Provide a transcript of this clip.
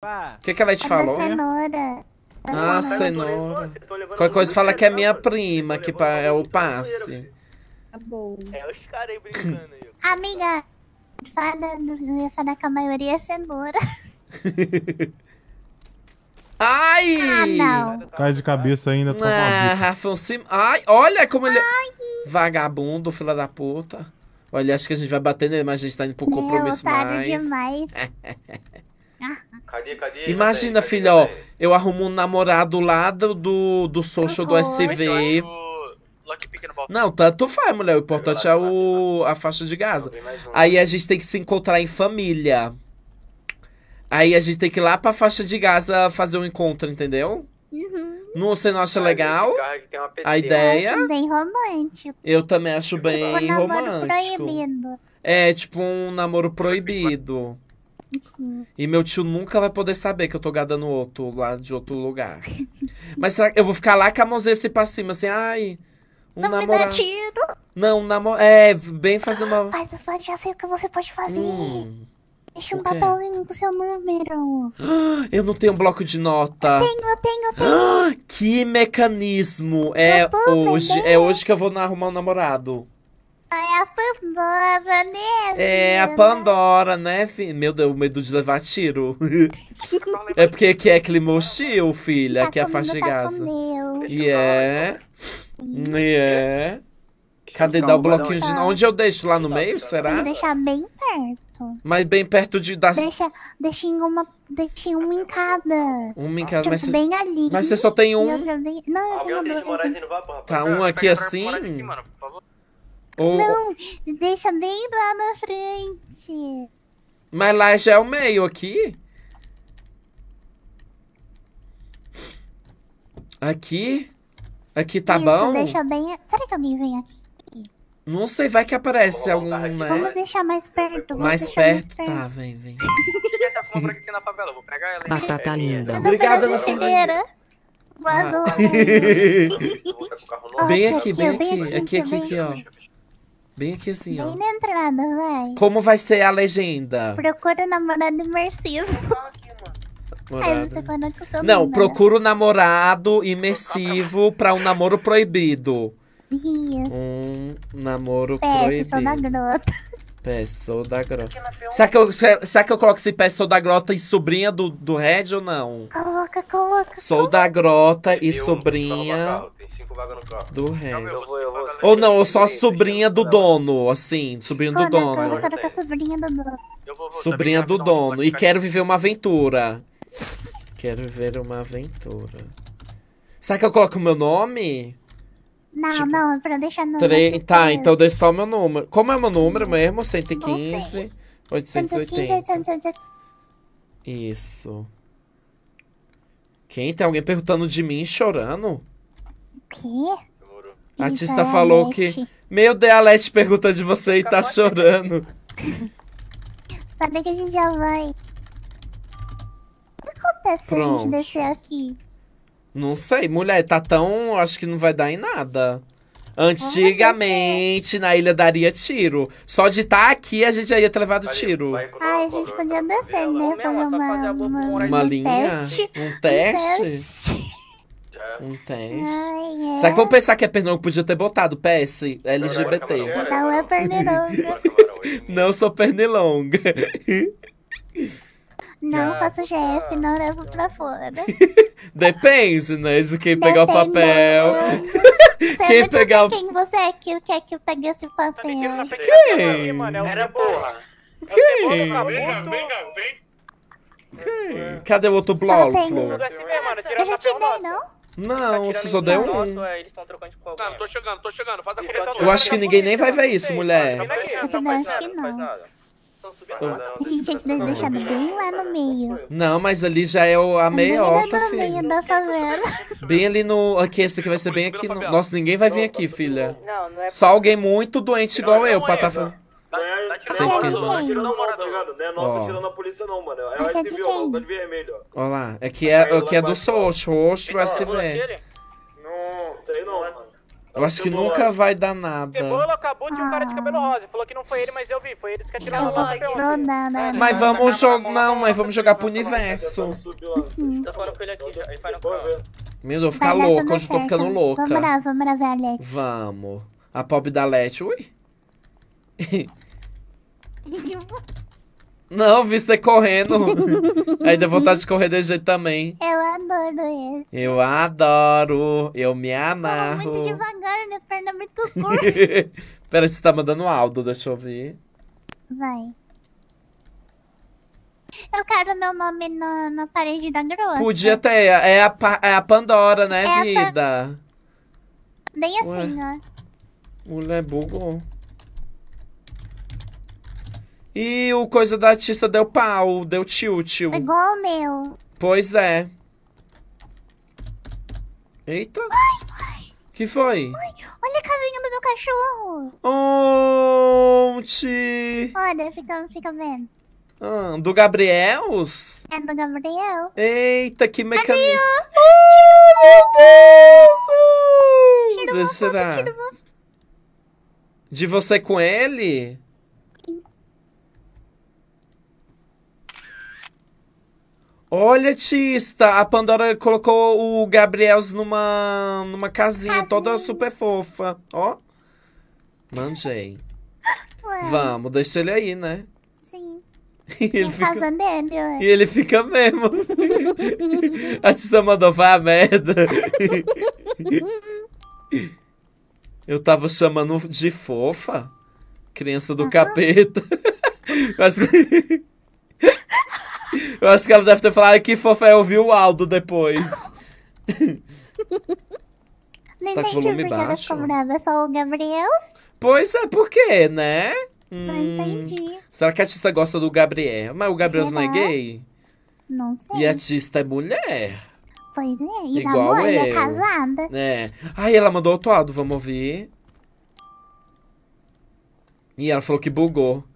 O que, é que ela te é falou? Cenoura. Ah, cenoura. Qualquer coisa fala que é minha prima, que é o passe. Tá bom. É os caras aí brincando aí. Amiga, fala, ia falar que a maioria é cenoura. Ai! Ah, não. Cai de cabeça ainda. Tá ah, Rafa, se... Ai, olha como ele... É Ai. Vagabundo, fila da puta. Olha, acho que a gente vai bater nele, mas a gente tá indo pro compromisso Meu, mais. demais. Cadê, cadê? Imagina, cadê, filha, cadê? ó. Eu arrumo um namorado lá do, do, do social do tá SV. Então, é não, tanto faz, mulher. O importante é o, a faixa de Gaza. Aí a gente tem que se encontrar em família. Aí a gente tem que ir lá pra faixa de Gaza fazer um encontro, entendeu? Uhum. Não, você não acha legal a ideia? Eu é bem romântico. Eu também acho tipo, bem tipo, romântico. É, tipo um namoro proibido. Sim. E meu tio nunca vai poder saber que eu tô gadando outro lá de outro lugar. Mas será que eu vou ficar lá com a assim pra cima, assim, ai. Um não namorado. Não, namorado. É, bem fazer uma. Mas eu já sei o que você pode fazer. Hum. Deixa um papelzinho com seu número. Eu não tenho bloco de nota. Eu tenho, eu tenho, eu tenho. Que mecanismo! É hoje, é né? hoje que eu vou arrumar um namorado. É a Pandora, né? É a Pandora, né, filho? Meu Deus, medo de levar tiro. é porque aqui é aquele mochil, filha, tá que é a faxigaza. Tá e é. E é. Cadê dar o bloquinho de. Tá. Onde eu deixo? Lá no meio, será? Tem que deixar bem perto. Mas bem perto de. Das... Deixa, deixa em uma. Deixa em uma em cada. Uma em cada, tipo, mas. Cê... Bem ali. Mas você só tem um. Não, eu tenho dois. Tá, um aqui assim. Não, deixa bem lá na frente. Mas lá já é o meio aqui? Aqui? Aqui tá Isso, bom? deixa bem... Será que alguém vem aqui? Não sei, vai que aparece algum, né? Vamos deixar mais perto. Mais perto? mais perto? Tá, vem, vem. Batata é tá tá é, é, linda. Obrigada, Ana Boa noite. Bem aqui, bem aqui. Aqui, aqui, aqui, ó. Bem aqui assim, Bem ó. na entrada, vai. Como vai ser a legenda? Procura namorado imersivo. Aí você o Não, procura o namorado imersivo pra um namoro proibido. Isso. Um namoro Peste, proibido. sou da grota sou da grota. Será que, eu, será que eu coloco esse pé Sou da grota e sobrinha do, do Red ou não? Coloca, coloca. Sou da grota e sobrinha do Red. Ou não, ou só sobrinha do dono, assim, sobrinha do dono. Coloca, sobrinha do dono. Sobrinha do dono. E quero viver uma aventura. Quero viver uma aventura. Será que eu coloco o meu nome? Não, tipo, não, pra deixar no. Tre... Tá, então deixa só meu número. Como é meu número hum, mesmo? 115, 880. Isso. Quem? Tem alguém perguntando de mim chorando? O quê? A artista então é falou que. Meu dealete pergunta de você e tá chorando. Para que a gente já vai. O que acontece Pronto. a gente descer aqui? Não sei, mulher, tá tão. Acho que não vai dar em nada. Antigamente, na ilha daria tiro. Só de estar tá aqui, a gente já ia ter levado tiro. Ai, a gente podia descer, né? Fazer tá uma, uma, uma linha? Um teste? Um teste? Um teste. Será que vão é. pensar que é Pernambuco podia ter botado PS LGBT? Não é pernilonga. Não sou pernilonga. Não Gata. faço GF, não levo pra fora. Depende, né? De quem Depende. pegar o papel. quem pegar o... Quem você é que quer que é eu pegue esse tá papel? Quem? É Era boa. É quem? Venga, venga, vem. Quem? Cadê o outro bloco? Assim eu já te dei, não? Não, tá você só deu um. Nosso, é, não, tô chegando, tô chegando. Faz a corretora. Eu acho que ninguém nem vai ver isso, mulher. Eu também acho que não. Então, né? A gente não deixa bem lá no meio. Não, mas ali já é o, a meiota, filho. meio da favela. Bem ali no... Aqui, esse aqui vai ser bem aqui. No... Nossa, ninguém vai vir aqui, filha. É Só alguém muito doente igual eu pra tá, tá? fazendo... Tá, tá, tá, né? tá tirando a polícia, não, Não é tirando não, mano. É o SV, ó, Olha lá, é que é, é, que então, é do Socho, Ocho SV. Eu acho que Cebola. nunca vai dar nada. Cebola acabou de um cara de cabelo rosa. Falou que não foi ele, mas eu vi. Foi eles que atiraram lá Não, não, não. Mas vamos jogar. Não, mas vamos jogar pro universo. Meu Deus, ficar louca, eu já tô ficando louca. Vamos lá, vamos lá ver a Let. Vamos. A pop da Let, ui. Não, vi você correndo. Aí deu vontade de correr desse jeito também. Eu adoro isso. Eu adoro. Eu me amarro. Eu muito devagar minha perna é muito curta. Pera, você tá mandando áudio, deixa eu ver. Vai. Eu quero meu nome na, na parede da grota. Podia ter, é a, é a Pandora, né, é vida? Pa... Bem assim, Ué. ó. Mulher é bugou. E o coisa da artista deu pau, deu tilt. É igual o meu. Pois é. Eita. Ai. Que foi? Ai, olha a casinha do meu cachorro. Onde? Olha, fica, fica vendo. Ah, do Gabriels? É do Gabriel. Eita, que mecanismo. Oh, meu Deus! Tira uma foto, tira uma... De você com ele? Olha, Tista, a Pandora colocou o Gabriel numa, numa casinha, casinha. toda super fofa. Ó. Manjei. Ué. Vamos, deixa ele aí, né? Sim. E ele, fica... e ele fica mesmo. a Tista mandou, vá a merda. Eu tava chamando de fofa. Criança do capeta. Mas... Eu acho que ela deve ter falado que fofa é ouvir o Aldo depois. Nem tá com volume baixo. cobrava só o Gabriel. Pois é, por quê, né? Hum, não entendi. Será que a artista gosta do Gabriel? Mas o Gabriel Será? não é gay? Não sei. E a artista é mulher. Pois é, e Igual namora, é eu. é casada. É. Aí ela mandou outro Aldo, vamos ouvir. E ela falou que bugou.